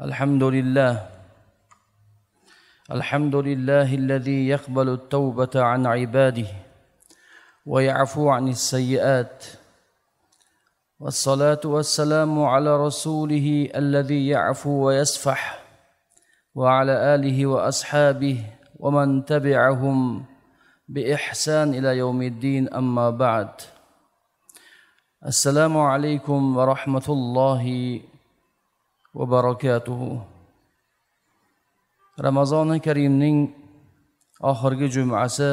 الحمد لله الحمد لله الذي يقبل التوبة عن عباده ويعفو عن السيئات والصلاة والسلام على رسوله الذي يعفو ويسفح وعلى آله وأصحابه ومن تبعهم بإحسان إلى يوم الدين أما بعد السلام عليكم ورحمة الله va barakatuhu ramazoni karimning oxirgi jumasi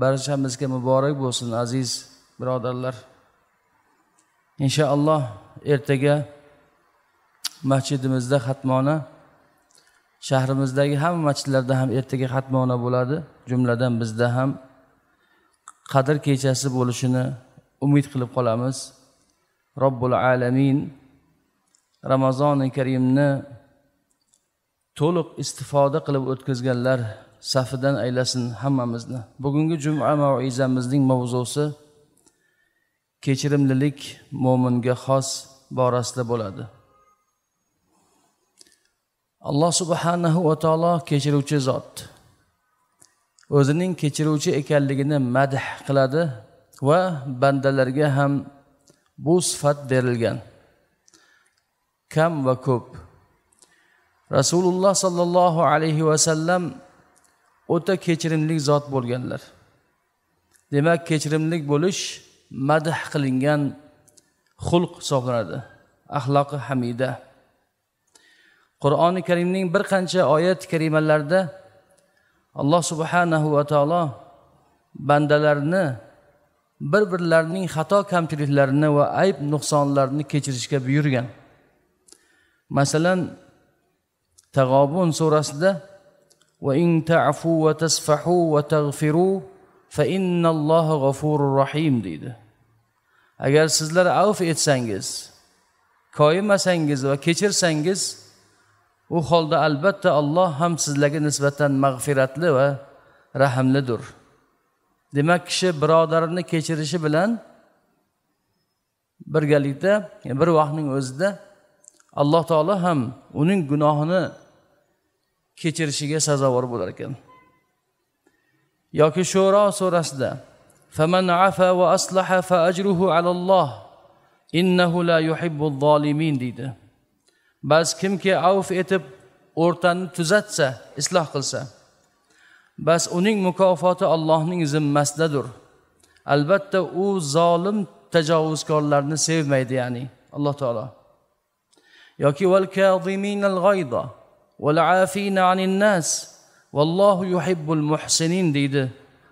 barchamizga muborak bo'lsin aziz birodarlar inshaalloh ertaga masjidimizda xatmona shahrimizdagi hamma masjidlarda ham ertaga xatmona bo'ladi jumladan bizda ham qadr kechasi bo'lishini umid qilib qolamiz robbil alamin ramazoni karimni to'liq istifoda qilib o'tkazganlar safidan aylasin hammamizni bugungi juma maizamizning mavzusi kechirimlilik mo'minga xos borasida bo'ladi alloh subhanahu va taolo kechiruvchi zot o'zining kechiruvchi ekanligini madh qiladi va bandalarga ham bu sifat berilgan kam va ko'p rasululloh sollallohu alayhi vasallam o'ta kechirimli zot bo'lganlar demak kechirimlik bo'lish madh qilingan xulq hisoblanadi axloqi hamida qur'oni karimning bir qancha oyat karimalarida alloh subhanahu va taolo bandalarni bir birlarining xato kamchiliklarini va ayb nuqsonlarini kechirishga buyurgan masalan tag'obun surasida va in va tasfahu va tag'firu fa innallohu rahim deydi agar sizlar avf etsangiz koyimasangiz va kechirsangiz u holda albatta alloh ham sizlarga nisbatan mag'firatli va rahmlidir demak kishi birodarini kechirishi bilan birgalikda bir vaqtning o'zida alloh taolo ham uning gunohini kechirishiga sazovor bo'lar ekan yoki sho'ro surasida فمن عفا وأصلح فأجره على الله innahu la yuhibbu zolimin deydi ba'zi kimki avf etib o'rtani tuzatsa isloh qilsa bas uning mukofoti allohning zimmasidadir albatta u zolim tajovuzkorlarni sevmaydi ya'ni alloh taolo yoki val al g'oyda val afina anin nas vallohu yuhibbul muhsinin deydi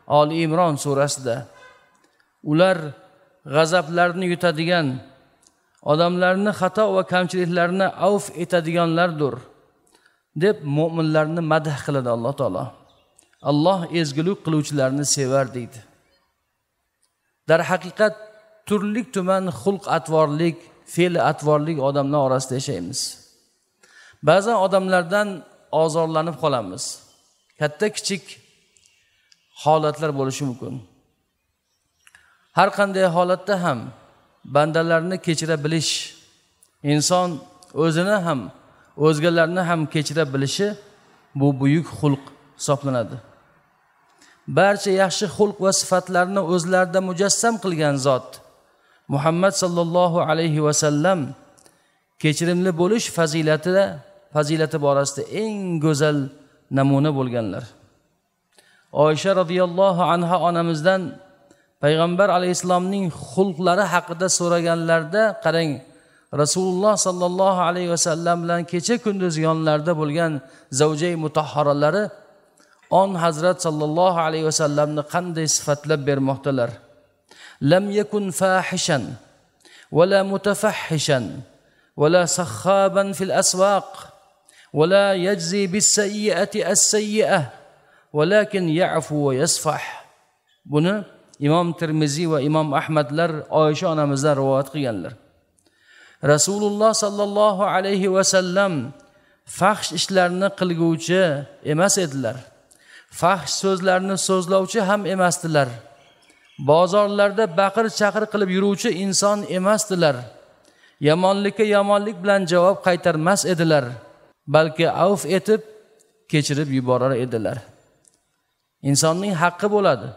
oli imron surasida ular g'azablarni yutadigan odamlarni xato va kamchiliklarini avf etadiganlardir deb mo'minlarni madh qiladi alloh taolo alloh ezgulik qiluvchilarni sevar deydi darhaqiqat turli tuman xulq atvorlik fe'li atvorlik odamlar orasida yashaymiz ba'zan odamlardan ozorlanib qolamiz katta kichik holatlar bo'lishi mumkin har qanday holatda ham bandalarni kechira bilish inson o'zini ham o'zgalarni ham kechira bilishi bu buyuk xulq hisoblanadi barcha yaxshi xulq va sifatlarni o'zlarida mujassam qilgan zot muhammad sollallohu alayhi vasallam kechirimli bo'lish fazilati fazilati borasida eng go'zal namuna bo'lganlar oysha roziyallohu anha onamizdan payg'ambar alayhissalomning xulqlari haqida so'raganlarida qarang rasululloh sollallohu alayhi vasallam bilan kecha kunduz yonlarida bo'lgan zavjay mutahharalari on hazrat sollallohu alayhi vasallamni qanday sifatlab bermoqdalar لم يكن فاحشا ولا متفحشا ولا سخابا في الاسواق ولا يجزي بالسيئه السيئه ولكن يعفو ويصفح buni imom termiziy va imom ahmadlar oysha onamizdan rivoyat qilganlar rasululloh sollallohu alayhi vasallam fahsh ishlarni qilguvchi emas edilar fahsh so'zlarni so'zlovchi ham emasdilar bozorlarda baqir chaqir qilib yuruvchi inson emasdilar yomonlikka yomonlik bilan javob qaytarmas edilar balki avf etib kechirib yuborar edilar insonning haqqi bo'ladi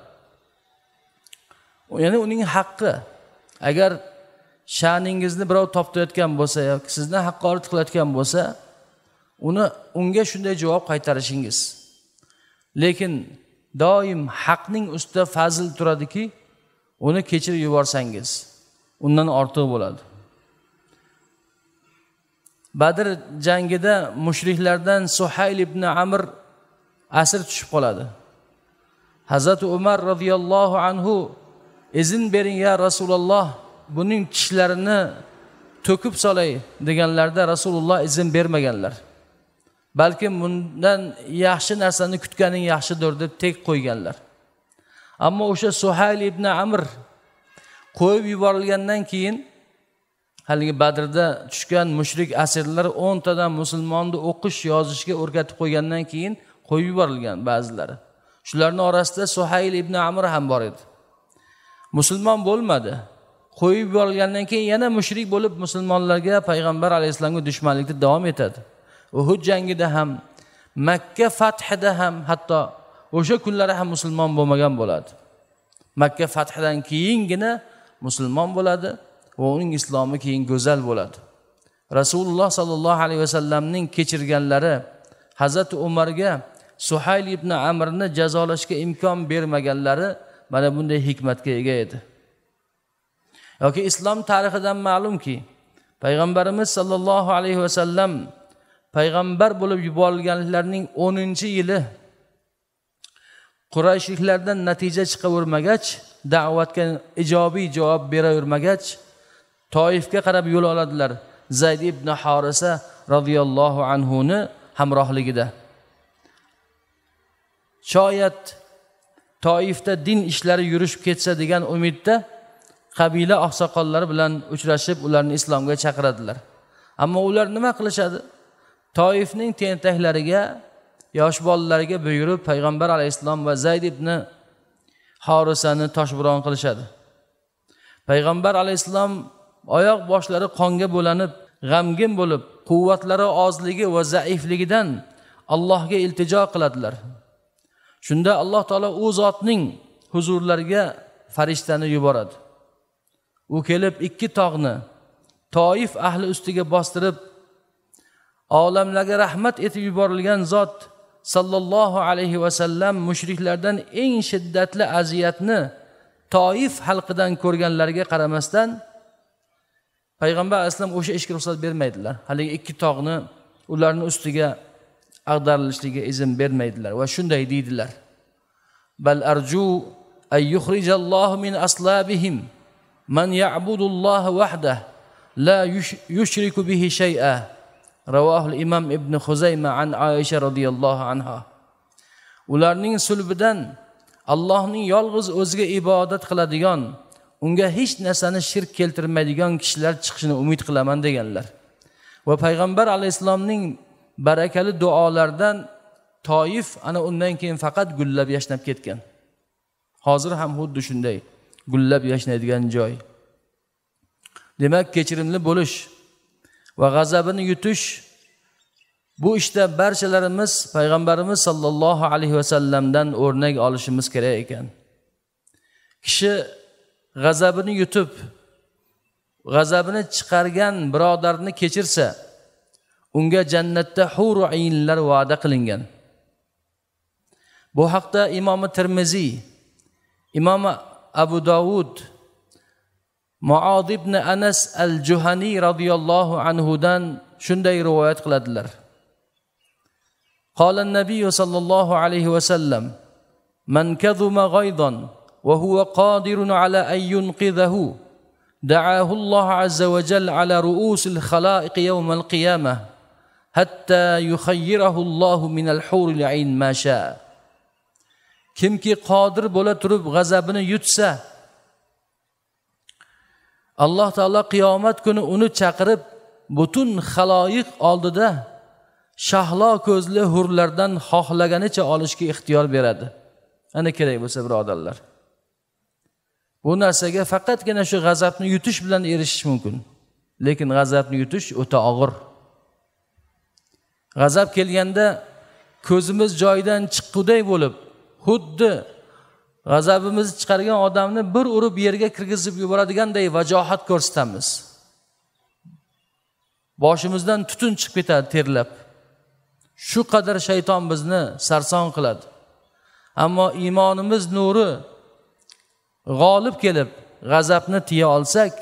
ya'ni uning haqqi agar sha'ningizni birov toptayotgan bo'lsa yoki sizni haqorat qilayotgan bo'lsa uni unga shunday javob qaytarishingiz lekin doim haqning ustida fazil turadiki uni kechirib yuborsangiz undan ortiq bo'ladi badr jangida mushriklardan suhayl ibn amr asir tushib qoladi hazrati umar roziyallohu anhu izn bering ya rasululloh buning tishlarini to'kib solay deganlarda rasululloh izn bermaganlar balki bundan yaxshi narsani kutganing yaxshidir deb tek qo'yganlar ammo o'sha suhayl ibn amr qo'yib yuborilgandan keyin haligi badrda tushgan mushrik asirlar o'ntadan musulmonni o'qish yozishga o'rgatib qo'ygandan keyin qo'yib yuborilgan ba'zilari shularni orasida suhayl ibn amr ham bor edi musulmon bo'lmadi qo'yib yuborilgandan keyin yana mushrik bo'lib musulmonlarga payg'ambar alayhissalomga dushmanlikda davom etadi uhud jangida ham makka fathida ham hatto o'sha kunlari ham musulmon bo'lmagan bo'ladi makka fathidan keyingina musulmon bo'ladi va uning islomi keyin go'zal bo'ladi rasululloh sollallohu alayhi vasallamning kechirganlari hazrati umarga suhayl ibn amrni jazolashga imkon bermaganlari mana bunday hikmatga ega edi yoki islom tarixidan ma'lumki payg'ambarimiz sollallohu alayhi vasallam payg'ambar bo'lib yuborilganlarning o'ninchi yili qurayshliklardan natija chiqavermagach da'vatga ijobiy javob beravermagach toifga qarab yo'l oladilar zayd ibn horisa roziyallohu anhuni hamrohligida shoyat toifda din ishlari yurishib ketsa degan umidda qabila oqsoqollari bilan uchrashib ularni islomga chaqiradilar ammo ular nima qilishadi toifning tentaklariga yosh bolalarga buyurib payg'ambar alayhissalom va zayd ibn horisani toshbiron qilishadi payg'ambar alayhissalom oyoq boshlari qonga bo'lanib g'amgin bo'lib quvvatlari ozligi va zaifligidan allohga iltijo qiladilar shunda alloh taolo u zotning huzurlariga farishtani yuboradi u kelib ikki tog'ni toif ahli ustiga bostirib olamlarga rahmat etib yuborilgan zot sollallohu alayhi vasallam mushriklardan eng shiddatli aziyatni toif xalqidan ko'rganlariga qaramasdan payg'ambar alayhisalom o'sha ishga ruxsat bermaydilar haligi ikki tog'ni ularni ustiga ag'darilishligiga izn bermaydilar va shunday deydilar bal arju أن يخرج الله من أصلابهم من يعبد الله وحده لا يشرك ravohil imom ibn huzayma an oysha roziyallohu anho ularning sulbidan allohning yolg'iz o'ziga ibodat qiladigan unga hech narsani shirk keltirmaydigan kishilar chiqishini umid qilaman deganlar va payg'ambar alayhissalomning barakali duolaridan toif ana undan keyin faqat gullab yashnab ketgan hozir ham xuddi shunday gullab yashnaydigan joy demak kechirimli bo'lish va g'azabini yutish bu ishda işte barchalarimiz payg'ambarimiz sollallohu alayhi vasallamdan o'rnak olishimiz kerak ekan kishi g'azabini yutib g'azabini chiqargan birodarni kechirsa unga jannatda huru ayinlar va'da qilingan bu haqda imomi termiziy imomi abu dovud muoz ibn anas al juhaniy roziyallohu anhudan shunday rivoyat qiladilar قال النبي صلى الله عليه وسلم من كظم غيظا وهو قادر على أن ينقذه دعاه الله عز وجل على رؤوس الخلائق يوم القيامة حتى يخيره الله من الحور العين ما شاء kimki qodir bo'la turib g'azabini yutsa alloh taolo qiyomat kuni uni chaqirib butun haloyiq oldida shahlo ko'zli hurlardan xohlaganicha olishga ixtiyor beradi ana kerak bo'lsa birodarlar bu narsaga faqatgina shu g'azabni yutish bilan erishish mumkin lekin g'azabni yutish o'ta og'ir g'azab kelganda ko'zimiz joyidan chiqquday bo'lib xuddi g'azabimizni chiqargan odamni bir urib yerga kirgizib yuboradiganday vajohat ko'rsatamiz boshimizdan tutun chiqib ketadi terlab shu qadar shayton bizni sarson qiladi ammo iymonimiz nuri g'olib kelib g'azabni tiya olsak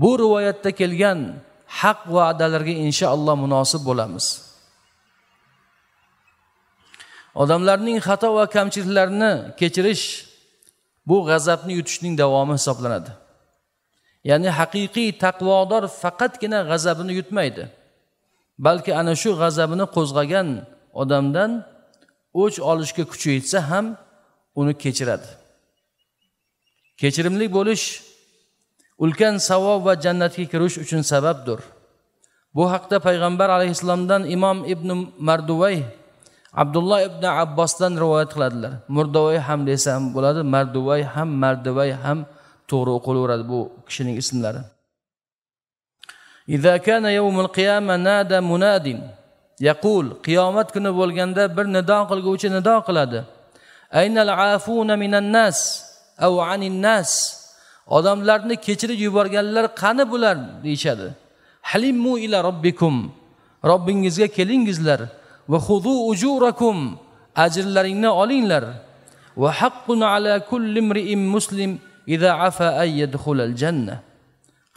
bu rivoyatda kelgan haq va'dalarga inshaalloh munosib bo'lamiz odamlarning xato va kamchiliklarini kechirish bu g'azabni yutishning davomi hisoblanadi ya'ni haqiqiy taqvodor faqatgina g'azabini yutmaydi balki ana shu g'azabini qo'zg'agan odamdan o'ch olishga kuchi yetsa ham uni kechiradi kechirimli bo'lish ulkan savob va jannatga kirish uchun sababdir bu haqda payg'ambar alayhissalomdan imom ibn marduvay abdulloh ibn abbosdan rivoyat qiladilar murdovay ham desa ham bo'ladi marduvay ham mardivay ham to'g'ri o'qilaveradi bu kishining ismlari yaqul qiyomat kuni bo'lganda bir nido qilguvchi nido qiladi aynal afuna minan nas av anin nas odamlarni kechirib yuborganlar qani bular deyishadi halimu ila robbikum robbingizga kelingizlar va hudu ujurakum ajrlaringni olinglar va haqqun ala kulli imri'in muslim idza afa ayyadkhulal janna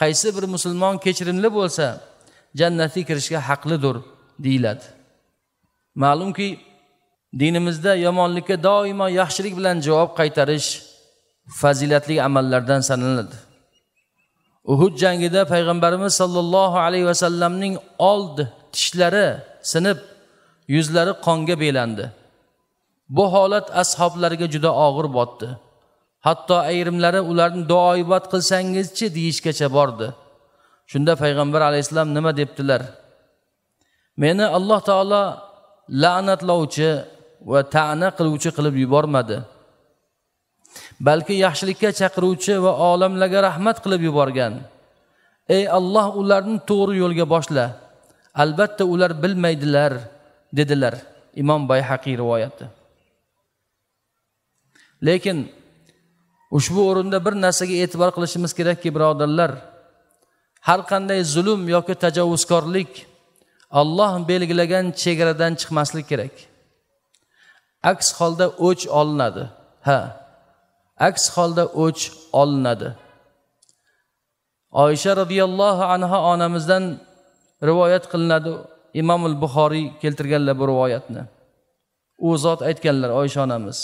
qaysi bir musulmon kechirimli bo'lsa jannatga kirishga haqlidir deyiladi ma'lumki dinimizda yomonlikka doimo yaxshilik bilan javob qaytarish fazilatli amallardan sanaladi uhud jangida payg'ambarimiz sollallohu alayhi vasallamning old tishlari sinib yuzlari qonga belandi bu holat ashoblarga juda og'ir botdi hatto ayrimlari ularni duoibat qilsangizchi deyishgacha bordi shunda payg'ambar alayhissalom nima debdilar meni alloh taolo la'natlovchi va ta'na qiluvchi qilib yubormadi balki yaxshilikka chaqiruvchi va olamlarga rahmat qilib yuborgan ey alloh ularni to'g'ri yo'lga boshla albatta ular bilmaydilar dedilar imom bayhaqiy rivoyati lekin ushbu o'rinda bir narsaga e'tibor qilishimiz kerakki birodarlar har qanday zulm yoki tajovuzkorlik olloh belgilagan chegaradan chiqmaslik kerak aks holda o'ch olinadi ha aks holda o'ch olinadi oysha roziyallohu anhu onamizdan rivoyat qilinadi imomul buxoriy keltirganlar bu rivoyatni u zot aytganlar oysha onamiz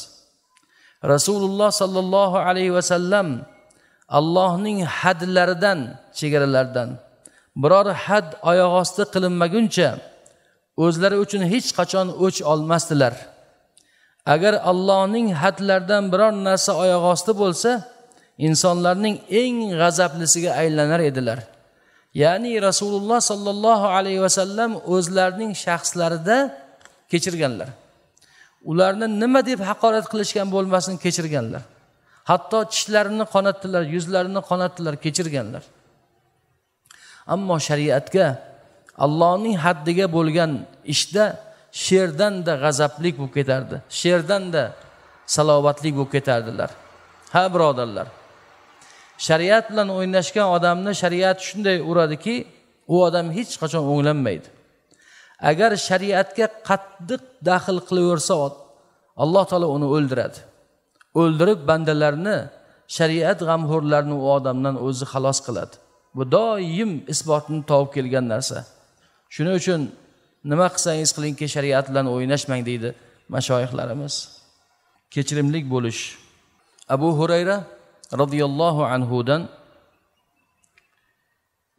rasululloh sollallohu alayhi vasallam allohning hadlaridan chegaralardan biror had oyoq osti qilinmaguncha o'zlari uchun hech qachon o'ch olmasdilar agar allohning hadlaridan biror narsa oyoq osti bo'lsa insonlarning eng g'azablisiga aylanar edilar ya'ni rasululloh sollallohu alayhi vasallam o'zlarining shaxslarida kechirganlar ularni nima deb haqorat qilishgan bo'lmasin kechirganlar hatto tishlarini qonatdilar yuzlarini qonatdilar kechirganlar ammo shariatga allohning haddiga bo'lgan ishda she'rdanda g'azablik bo'lib ketardi she'rdanda salovatli bo'lib ketardilar ha birodarlar shariat bilan o'ynashgan odamni shariat shunday uradiki u odam hech qachon o'nglanmaydi agar shariatga qattiq daxl qilaversa alloh taolo uni o'ldiradi o'ldirib bandalarni shariat g'amxo'rlarini u odamdan o'zi xalos qiladi bu doim isbotini topib kelgan narsa shuning uchun nima qilsangiz qilingki shariat bilan o'ynashmang deydi mashoyihlarimiz kechirimlik bo'lish abu hurayra roziyallohu anhudan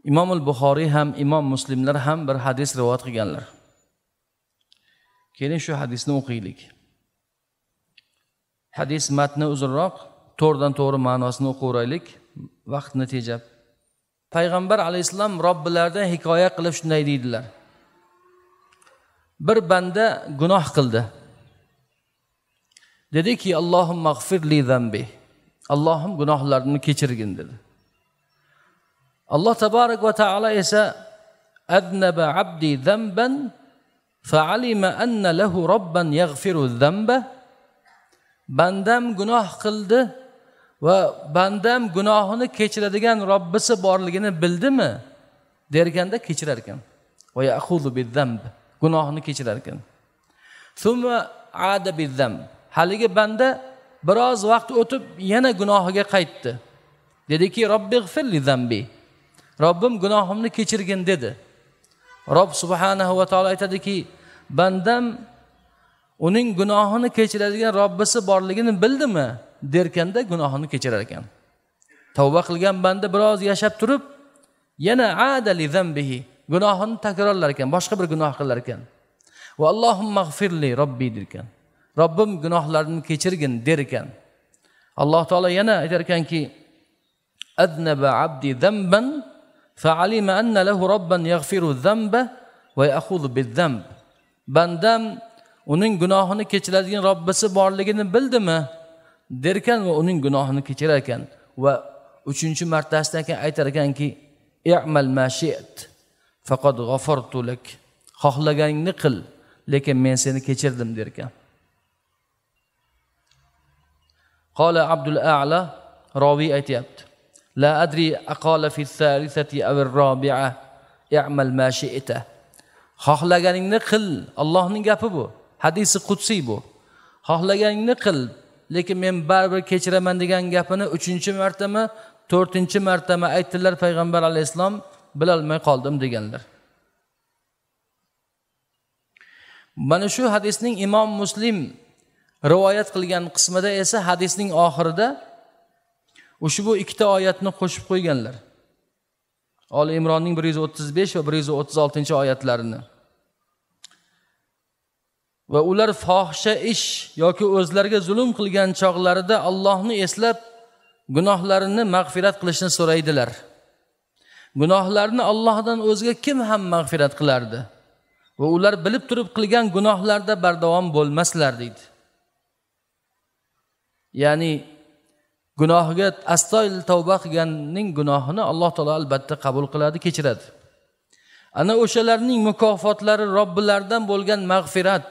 imomul buxoriy ham imom muslimlar ham bir hadis rivoyat qilganlar keling shu hadisni o'qiylik hadis matni uzunroq to'g'ridan to'g'ri ma'nosini o'qiveraylik vaqtni tejab payg'ambar alayhissalom robbilaridan hikoya qilib shunday deydilar bir banda gunoh qildi dediki allohim mag'firli zambi allohim gunohlarimni kechirgin dedi alloh taborak va taolo esa adnaba abdi zamban faalima anna lahu robban yag'firu zamba bandam gunoh qildi va bandam gunohini kechiradigan robbisi borligini bildimi derganda kechirar ekan gunohni kechirar ekan haligi banda biroz vaqt o'tib yana gunohiga qaytdi dediki robbi robbim gunohimni kechirgin dedi rob subhanahu va taolo aytadiki bandam uning gunohini kechiradigan robbisi borligini bildimi derkanda gunohini kechirar ekan tavba qilgan banda biroz yashab turib yana adali zambihi gunohini takrorlar ekan boshqa bir gunoh qilar ekan va allohim mag'firli robbiy derkan robbim gunohlarimni kechirgin der ekan alloh taolo yana aytar ekanki أذنب عبدي ذنبا فعلم أن له ربا يغفر الذنب ويأخذ بالذنب bandam uning gunohini kechiradigan robbisi borligini bildimi derkan va uning gunohini kechirar ekan va uchinchi martasidan keyin aytar ekanki imal mashit faqat g'afartulak xohlaganingni qil lekin men seni kechirdim derkan qola abdul ala roviy aytyapti la adri aqola fi salisati avir robia i'mal ma shi'ta xohlaganingni qil allohning gapi bu hadisi qudsiy bu xohlaganingni qil lekin men baribir kechiraman degan gapini uchinchi martami to'rtinchi martami aytdilar payg'ambar alayhissalom bilolmay qoldim deganlar mana shu hadisning imom muslim rivoyat qilgan qismida esa hadisning oxirida ushbu ikkita oyatni qo'shib qo'yganlar oli imronning bir yuz o'ttiz besh va bir yuz o'ttiz oltinchi oyatlarini va ular fohisha ish yoki o'zlariga zulm qilgan chog'larida allohni eslab gunohlarini mag'firat qilishni so'raydilar gunohlarni allohdan o'zga kim ham mag'firat qilardi va ular bilib turib qilgan gunohlarda bardavom bo'lmaslar deydi ya'ni gunohiga astoyil tavba qilganning gunohini alloh taolo albatta qabul qiladi kechiradi ana o'shalarning mukofotlari robbilaridan bo'lgan mag'firat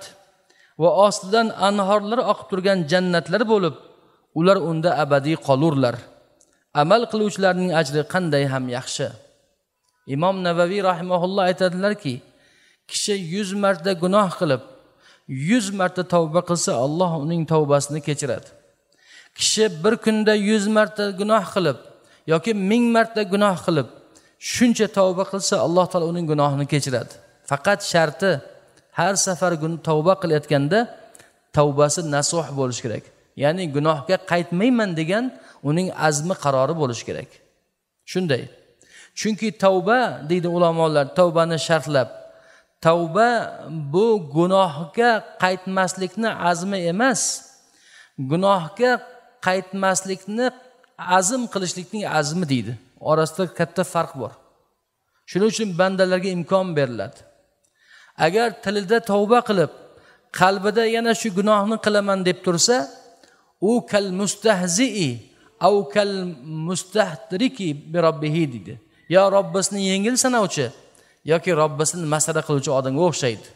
va ostidan anhorlar oqib turgan jannatlar bo'lib ular unda abadiy qolurlar amal qiluvchilarning ajri qanday ham yaxshi imom navaviy rahimaulloh aytadilarki kishi yuz marta gunoh qilib yuz marta tavba qilsa alloh uning tavbasini kechiradi kishi bir kunda yuz marta gunoh qilib yoki ming marta gunoh qilib shuncha tavba qilsa alloh taolo uning gunohini kechiradi faqat sharti har safar tavba qilayotganda tavbasi nasuh bo'lishi kerak ya'ni gunohga qaytmayman degan uning azmi qarori bo'lishi kerak shunday chunki tavba deydi ulamolar tavbani sharhlab tavba bu gunohga qaytmaslikni azmi emas gunohga qaytmaslikni azm qilishlikning azmi deydi orasida katta farq bor shuning uchun bandalarga imkon beriladi agar tilida tavba qilib qalbida yana shu gunohni qilaman deb tursa u kal mustahzii av kal mustahtriki bi robbihi deydi yo robbisini yengil sanovchi yoki robbisini masxara qiluvchi odamga o'xshaydi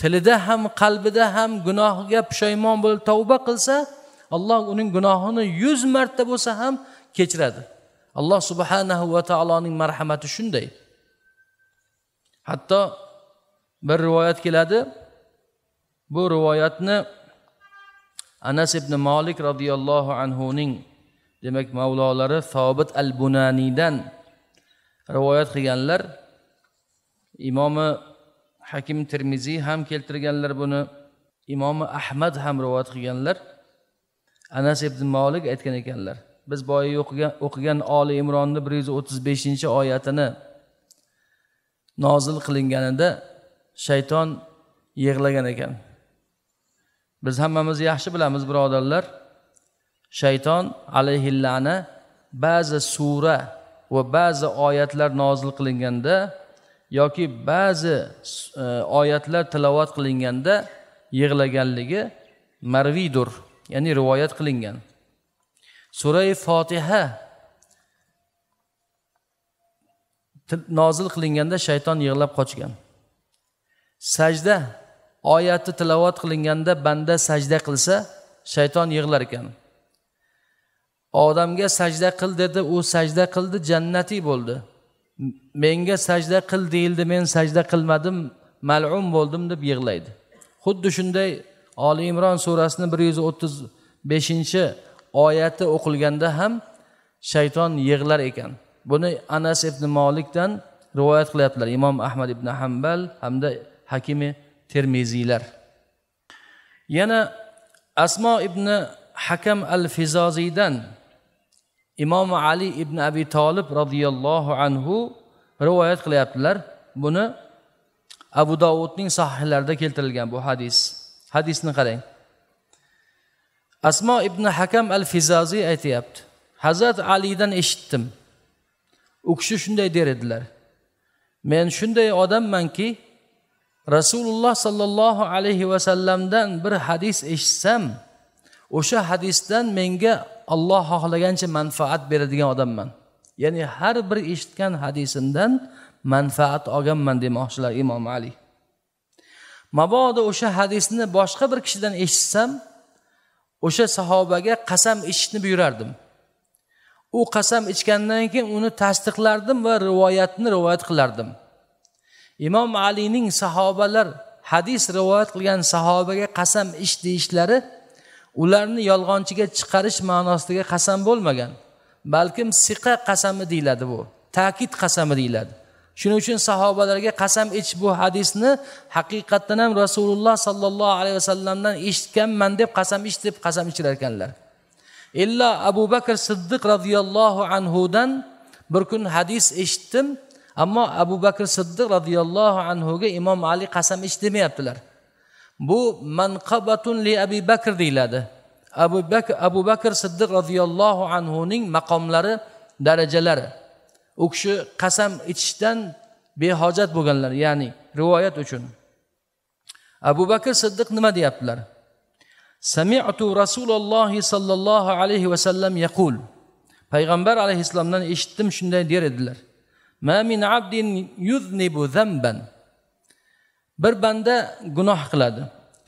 tilida ham qalbida ham gunohiga pushaymon bo'lib tavba qilsa alloh uning gunohini yuz marta bo'lsa ham kechiradi alloh subhanahu va taoloning marhamati shunday hatto bir rivoyat keladi bu rivoyatni anas ibn molik roziyallohu anhuning demak mavlolari sobit al bunaniydan rivoyat qilganlar imomi hakim termiziy ham keltirganlar buni imomi ahmad ham rivoyat qilganlar anas ibn molik aytgan ekanlar biz boya o'qigan oli imronni bir yuz o'ttiz beshinchi oyatini nozil qilinganida shayton yig'lagan ekan biz hammamiz yaxshi bilamiz birodarlar shayton alayhillani ba'zi sura va ba'zi oyatlar nozil qilinganda yoki ba'zi e, oyatlar tilovat qilinganda yig'laganligi marviydur ya'ni rivoyat qilingan surai fotiha nozil qilinganda shayton yig'lab qochgan sajda oyati tilovat qilinganda banda sajda qilsa shayton yig'lar ekan odamga sajda qil dedi u sajda qildi jannatiy bo'ldi menga sajda qil deyildi men sajda qilmadim mal'um bo'ldim deb yig'laydi xuddi shunday oli imron surasini bir yuz o'ttiz beshinchi oyati o'qilganda ham shayton yig'lar ekan buni anas ibn molikdan rivoyat qilyaptilar imom ahmad ibn hambal hamda hakimi termiziylar yana asmo ibn hakam al fizoziydan imom ali ibn abi tolib roziyallohu anhu rivoyat qilyaptilar buni abu dovudning sahihlarida keltirilgan bu hadis hadisni qarang asmo ibn hakam al fizoziy aytyapti hazrat alidan eshitdim u kishi shunday der edilar men shunday odammanki rasululloh sollallohu alayhi vasallamdan bir hadis eshitsam o'sha hadisdan menga olloh xohlagancha manfaat beradigan odamman ya'ni har bir eshitgan hadisimdan manfaat olganman demoqchilar imom ali mabodo o'sha hadisni boshqa bir kishidan eshitsam o'sha sahobaga qasam ichishni buyurardim u qasam ichgandan keyin uni tasdiqlardim va rivoyatni rivoyat qilardim imom alining sahobalar hadis rivoyat qilgan sahobaga qasam ich deyishlari ularni yolg'onchiga chiqarish ma'nosidagi qasam bo'lmagan balkim siqa qasami deyiladi bu ta'kid qasami deyiladi shuning uchun sahobalarga qasam ichish bu hadisni haqiqatdan ham rasululloh sollallohu alayhi vasallamdan eshitganman deb qasam ich deb qasam ichirar ekanlar illo abu bakr siddiq roziyallohu anhudan bir kun hadis eshitdim ammo abu bakr siddiq roziyallohu anhuga imom ali qasam ich demayaptilar bu manqabatun li abi bakr deyiladi abu bakr abu bakr siddiq roziyallohu anhuning maqomlari darajalari u kishi qasam ichishdan behojat bo'lganlar ya'ni rivoyat uchun abu bakr siddiq nima deyaptilar samitu rasulullohi sollallohu alayhi vasallam yaqul payg'ambar alayhissalomdan eshitdim shunday der edilar ma min abdin yuznibu zamban bir banda gunoh qiladi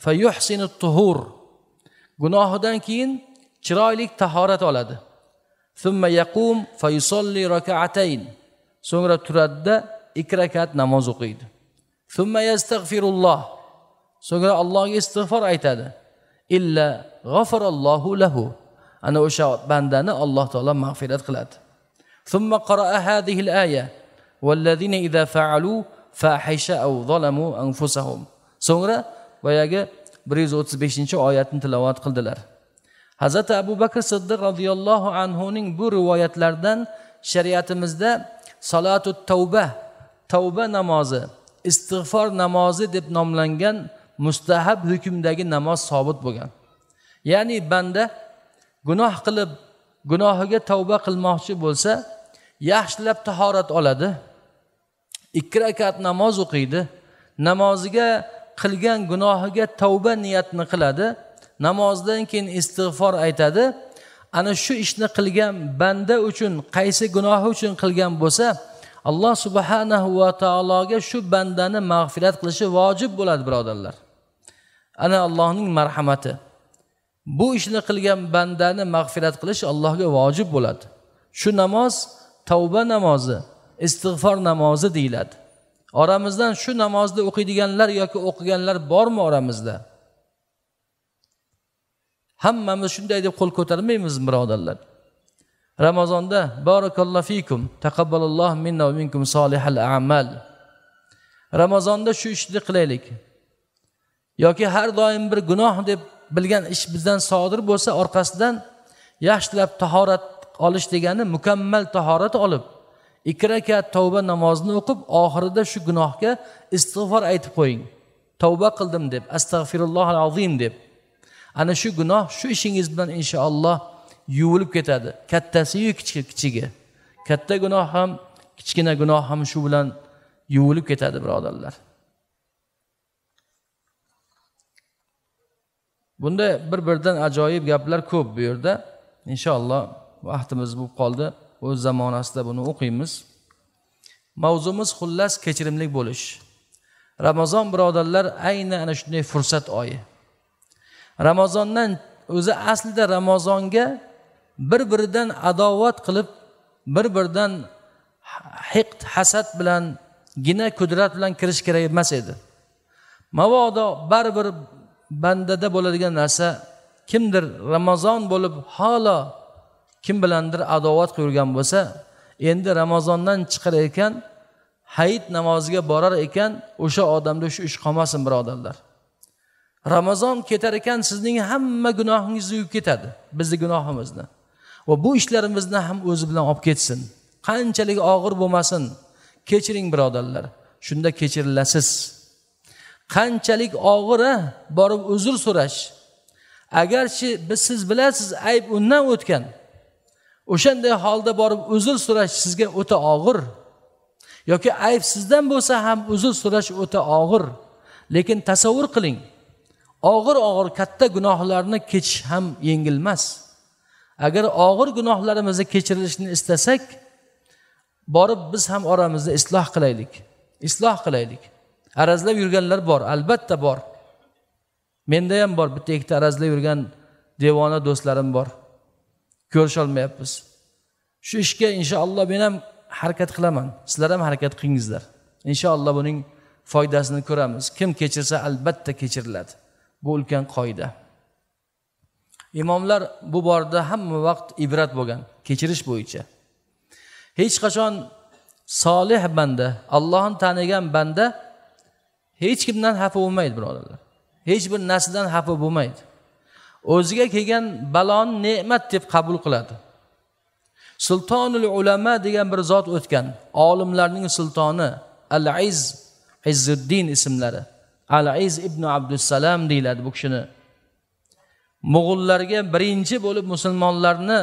fayuhsinu tuhur gunohidan keyin chiroyli tahorat oladi summa yaqum fayusolli rakatayn so'ngra turadida ikki rakat namoz o'qiydi summa yastag'firulloh so'ngra allohga istig'for aytadi illa g'afarallohu lahu ana o'sha bandani alloh taolo mag'firat qiladi ثم قرأ هذه الآية والذين إذا فعلوا فاحشة أو ظلموا أنفسهم سورة boyagi bir yuz o'ttiz beshinchi oyatni tilovat qildilar hazrati abu bakr siddiq roziyallohu anhuning bu rivoyatlaridan shariatimizda salotu tavba tavba namozi istig'for namozi deb nomlangan mustahab hukmdagi namoz sobit bo'lgan ya'ni banda gunoh qilib gunohiga tavba qilmoqchi bo'lsa yaxshilab tahorat oladi ikki rakat namoz o'qiydi namoziga qilgan gunohiga tavba niyatini qiladi namozdan keyin istig'for aytadi ana shu ishni qilgan banda uchun qaysi gunohi uchun qilgan bo'lsa alloh subhanahu va taologa shu bandani mag'firat qilishi vojib bo'ladi birodarlar ana allohning marhamati bu ishni qilgan bandani mag'firat qilish allohga vojib bo'ladi shu namoz tavba namozi istig'for namozi deyiladi oramizdan shu namozni o'qiydiganlar yoki o'qiganlar bormi oramizda hammamiz shunday deb qo'l ko'tarmaymizmi birodarlar ramazonda barakallohu fikum taqabbalalloh minna va minkum solihal amal ramazonda shu ishni qilaylik yoki har doim bir gunoh deb bilgan ish bizdan sodir bo'lsa orqasidan yaxshilab tahorat olish degani mukammal tahorat olib ikki rakat tavba namozini o'qib oxirida shu gunohga istig'for aytib qo'ying tavba qildim deb astag'firulloh azim deb ana shu gunoh shu ishingiz bilan inshaalloh yuvilib ketadi kattasiyu kichigi katta gunoh ham kichkina gunoh ham shu bilan yuvilib ketadi birodarlar bunda bir biridan ajoyib gaplar ko'p bu yerda inshaalloh vaqtimiz bo'lib qoldi o'z zamonasida buni o'qiymiz mavzumiz xullas kechirimli bo'lish ramazon birodarlar ayni ana shunday fursat oyi ramazondan o'zi aslida ramazonga bir biridan adovat qilib bir biridan hiqd hasad bilan gina kudrat bilan kirish kerak emas edi mabodo baribir bandada bo'ladigan narsa kimdir ramazon bo'lib holo kim bilandir adovat qilib yurgan bo'lsa endi ramazondan chiqar ekan hayit namoziga borar ekan o'sha odamda shu ish qolmasin birodarlar ramazon ketar ekan sizning hamma gunohingizni yuvib ketadi bizni gunohimizni va bu ishlarimizni ham o'zi bilan olib ketsin qanchalik og'ir bo'lmasin kechiring birodarlar shunda kechirilasiz qanchalik og'ir borib uzr so'rash agarchi biz siz bilasiz ayb undan o'tgan o'shanday holda borib uzr so'rash sizga o'ta og'ir yoki ayb sizdan bo'lsa ham uzr so'rash o'ta og'ir lekin tasavvur qiling og'ir og'ir katta gunohlarni kechish ham yengil emas agar og'ir gunohlarimizni kechirilishini istasak borib biz ham oramizni isloh qilaylik isloh qilaylik arazlab yurganlar bor albatta bor menda ham bor bitta ikkita arazlab yurgan devona do'stlarim bor ko'risholmayapmiz shu ishga inshaalloh men ham harakat qilaman sizlar ham harakat qilingizlar inshaalloh buning foydasini ko'ramiz kim kechirsa albatta kechiriladi bu ulkan qoida imomlar bu borada hamma vaqt ibrat bo'lgan kechirish bo'yicha hech qachon solih banda allohni tanigan banda hech kimdan xafa bo'lmaydi birodarlar hech bir narsadan xafa bo'lmaydi o'ziga kelgan baloni ne'mat deb qabul qiladi sultonul ulama degan bir zot o'tgan olimlarning sultoni al iz izziddin ismlari al aiz ibn abdusalam deyiladi bu kishini mo'g'ullarga birinchi bo'lib musulmonlarni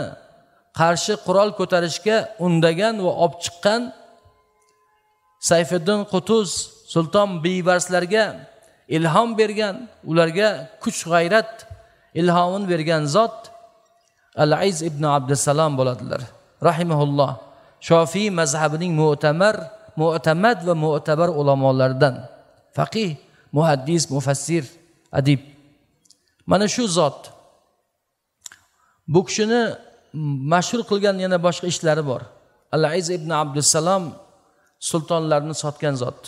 qarshi qurol ko'tarishga undagan va olib chiqqan sayfiddin qutuz sulton bevarslarga ilhom bergan ularga kuch g'ayrat ilhomini bergan zot al aiz ibn abdusalom bo'ladilar rahimahulloh shofiy mazhabining mo'tamar mo'tamad va mo'tabar ulamolaridan faqih muhaddis mufassir adib mana shu zot bu kishini mashhur qilgan yana boshqa ishlari bor al aiz ibn abdusalom sultonlarni sotgan zot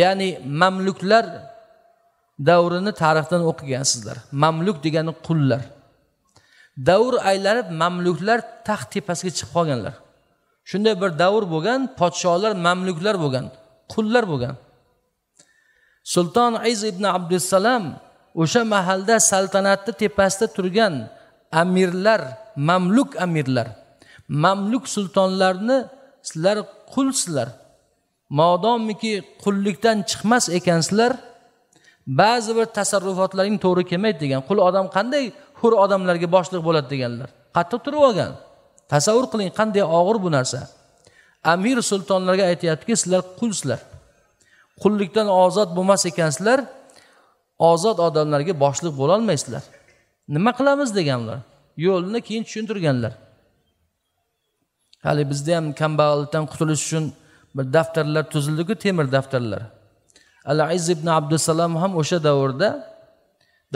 ya'ni mamluklar davrini tarixdan o'qigansizlar mamluk degani qullar davr aylanib mamluklar taxt tepasiga chiqib qolganlar shunday bir davr bo'lgan podsholar mamluklar bo'lgan qullar bo'lgan sulton iz ibn abdusalam o'sha mahalda saltanatni tepasida turgan amirlar mamluk amirlar mamluk sultonlarni sizlar qulsizlar modomiki qullikdan chiqmas ekansizlar ba'zi bir tasarrufotlaring to'g'ri kelmaydi degan qul odam qanday hur odamlarga boshliq bo'ladi deganlar qattiq turib olgan tasavvur qiling qanday og'ir bu narsa amir sultonlarga aytyaptiki sizlar qulsizlar qullikdan ozod bo'lmas ekansizlar ozod odamlarga boshliq bo'lolmaysizlar nima qilamiz deganlar yo'lni keyin tushuntirganlar hali bizda ham kambag'allikdan qutulish uchun bir daftarlar tuzildiku temir daftarlar al aziz ibn abdusalom ham o'sha davrda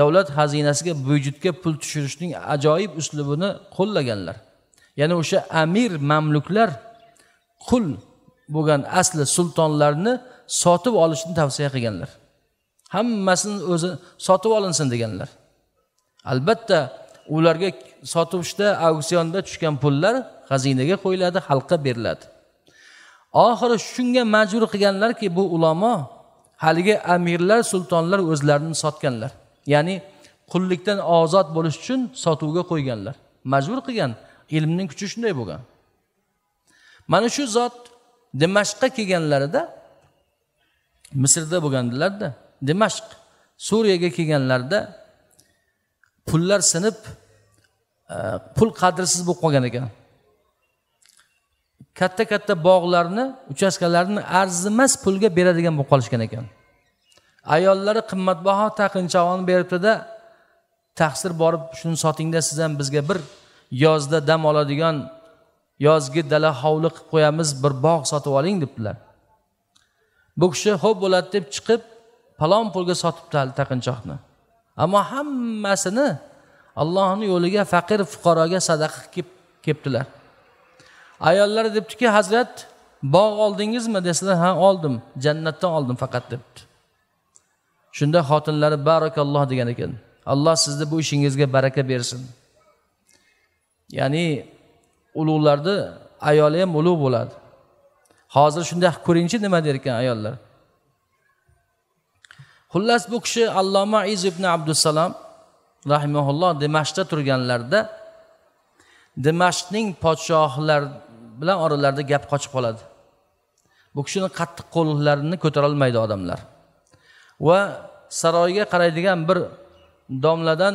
davlat xazinasiga byudjetga pul tushirishning ajoyib uslubini qo'llaganlar ya'ni o'sha amir mamluklar qul bo'lgan asli sultonlarni sotib olishni tavsiya qilganlar hammasini o'zi sotib olinsin deganlar albatta ularga sotishda auksionda tushgan pullar xazinaga qo'yiladi xalqqa beriladi oxiri shunga majbur qilganlarki bu ulamo haligi amirlar sultonlar o'zlarini sotganlar ya'ni qullikdan ozod bo'lish uchun sotuvga qo'yganlar majbur qilgan ilmning kuchi shunday bo'lgan mana shu zot dimashqqa kelganlarida misrda bo'lgandilarda dimashq suriyaga kelganlarida pullar sinib e, pul qadrsiz bo'lib qolgan ekan katta katta bog'larni uchastkalarni arzimas pulga beradigan bo'lib qolishgan ekan ayollari qimmatbaho taqinchoqni beribdida taqsir borib shuni sotingda siz ham bizga bir yozda dam oladigan yozgi dala hovli qilib qo'yamiz bir bog' sotib oling debdilar bu kishi ho'p bo'ladi deb chiqib palon pulga sotibdi hali taqinchoqni ammo hammasini allohni yo'liga faqir fuqaroga sadaqa kelib kelibdilar ayollar debdiki hazrat bog' oldingizmi desalar ha oldim jannatdan oldim faqat debdi shunda xotinlari barakalloh degan ekan alloh sizni bu ishingizga baraka bersin ya'ni ulug'larni ayoli ham ulug' bo'ladi hozir shunday qilib ko'ringchi nima der ekan ayollar xullas bu kishi alloma iz ibn abdusalom rahimaulloh dimashqda turganlarida dimashqning podshohlar bilan oralarida gap qochib qoladi bu kishini qattiq qo'llarini ko'tarolmaydi odamlar va saroyga qaraydigan bir domladan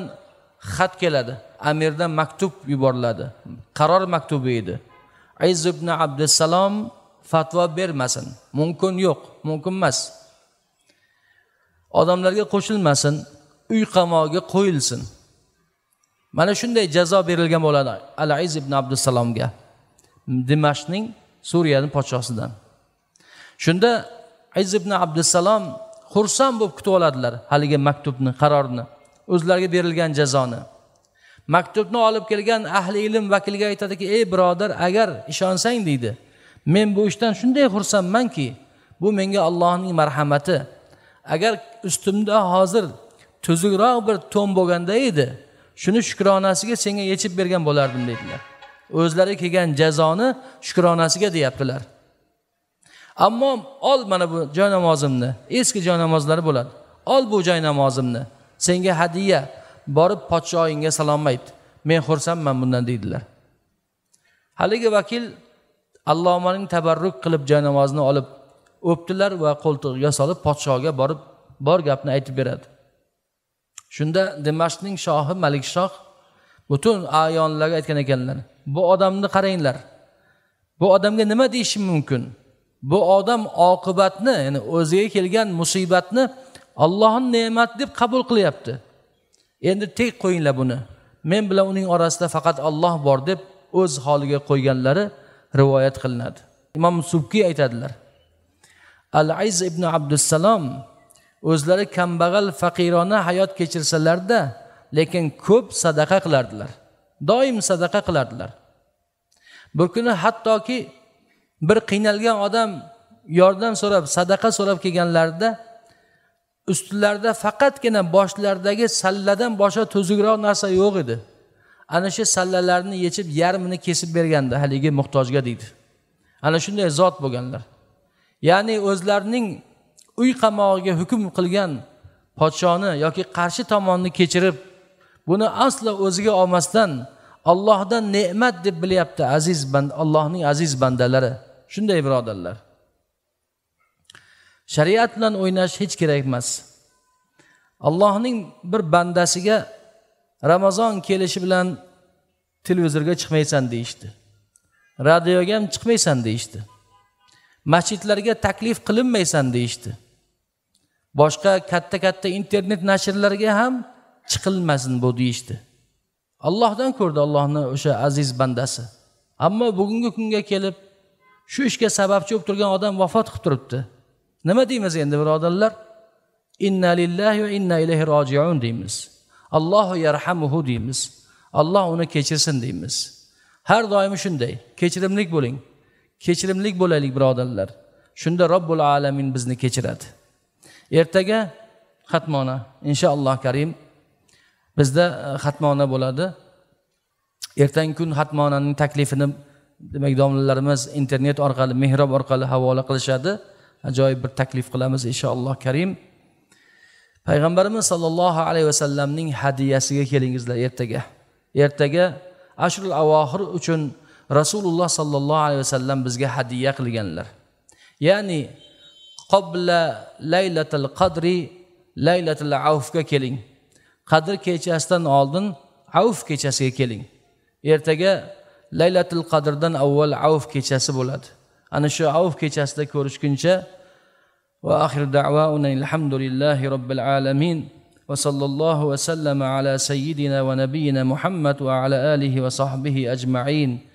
xat keladi amirdan maktub yuboriladi qaror maktubi edi iz ibn abdusalom fatvo bermasin mumkin yo'q mumkin emas odamlarga qo'shilmasin uy qamog'iga qo'yilsin mana shunday jazo berilgan bo'ladi al aziz ibn abdusalomga dimashqning suriyani podshosidan shunda iz ibn abdusalom xursand bo'lib kutib oladilar haligi maktubni qarorni o'zlariga berilgan jazoni maktubni olib kelgan ahli ilm vakiliga aytadiki ey birodar agar ishonsang deydi men bu ishdan shunday xursandmanki bu menga allohning marhamati agar ustimda hozir tuzukroq bir to'n bo'lganda edi shuni shukronasiga senga yechib bergan bo'lardim dedilar o'zlari kelgan jazoni shukronasiga deyaptilar ammo ol mana bu joy namozimni eski joy namozlari bo'ladi ol bu joy namozimni senga hadya borib podshoyingga salom ayt men xursandman bundan deydilar haligi vakil allomaning tabarruk qilib joynamozni olib o'pdilar va qo'ltig'iga solib podshohga borib bor gapni aytib beradi shunda dimashqning shohi malik shoh butun ayonlarga aytgan ekanlar bu odamni qaranglar bu odamga nima deyishim mumkin bu odam oqibatni ya'ni o'ziga kelgan musibatni ollohni ne'mati deb qabul qilyapti endi tek qo'yinglar buni men bilan uning orasida faqat olloh bor deb o'z holiga qo'yganlari rivoyat qilinadi imom subkiy aytadilar al aiz ibn abdusalom o'zlari kambag'al faqirona hayot kechirsalarda lekin ko'p sadaqa qilardilar doim sadaqa qilardilar bir kuni hattoki bir qiynalgan odam yordam so'rab sadaqa so'rab kelganlarida ustilarida faqatgina boshlaridagi salladan boshqa to'zukroq narsa yo'q edi ana shu sallalarni yechib yarmini kesib berganda haligi muhtojga deydi ana shunday zot bo'lganlar ya'ni o'zlarining uy qamog'iga hukm qilgan podshoni yoki qarshi tomonni kechirib buni aslo o'ziga olmasdan ollohdan ne'mat deb bilyapti aziz band allohning aziz bandalari shunday birodarlar shariat bilan o'ynash hech kerak emas allohning bir bandasiga ramazon kelishi bilan televizorga chiqmaysan deyishdi radioga ham chiqmaysan deyishdi masjidlarga taklif qilinmaysan deyishdi boshqa katta katta internet nashrlarga ham chiqilmasin bu deyishdi allohdan ko'rdi allohni o'sha aziz bandasi ammo bugungi kunga kelib shu ishga sababchi bo'lib turgan odam vafot qilib turibdi nima deymiz endi birodarlar inna lillahi va inna ilayhi rojiun deymiz allohu yarhamuhu deymiz alloh uni kechirsin deymiz har doim shunday kechirimlik bo'ling kechirimlik bo'laylik birodarlar shunda robbul alamin bizni kechiradi ertaga xatmona inshaalloh karim bizda e, xatmona bo'ladi ertangi kun xatmonaning taklifini demak domlalarimiz internet orqali mehrob orqali havola qilishadi ajoyib bir taklif qilamiz inshaalloh karim payg'ambarimiz sollallohu alayhi vasallamning hadiyasiga kelingizlar ertaga ertaga ashrul avohir uchun rasululloh sollallohu alayhi vasallam bizga hadiya qilganlar ya'ni qobla laylatil qadri laylatil avfga keling qadr kechasidan oldin avf kechasiga keling ertaga laylatil qadrdan avval avf kechasi bo'ladi ana shu avf kechasida ko'rishguncha واخر دعوانا الحمد لله رب العالمين وصلى الله وسلم على سيدنا ونبينا محمد وعلى اله وصحبه اجمعين